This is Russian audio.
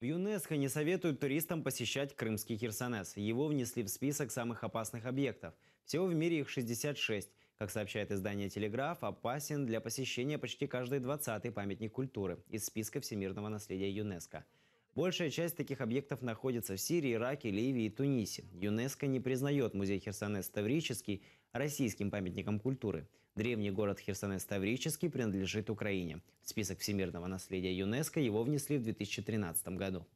В ЮНЕСКО не советуют туристам посещать крымский Херсонес. Его внесли в список самых опасных объектов. Всего в мире их 66. Как сообщает издание «Телеграф», опасен для посещения почти каждый 20-й памятник культуры из списка всемирного наследия ЮНЕСКО. Большая часть таких объектов находится в Сирии, Ираке, Ливии и Тунисе. ЮНЕСКО не признает музей Херсонес-Таврический российским памятником культуры. Древний город Херсонес-Таврический принадлежит Украине. В список всемирного наследия ЮНЕСКО его внесли в 2013 году.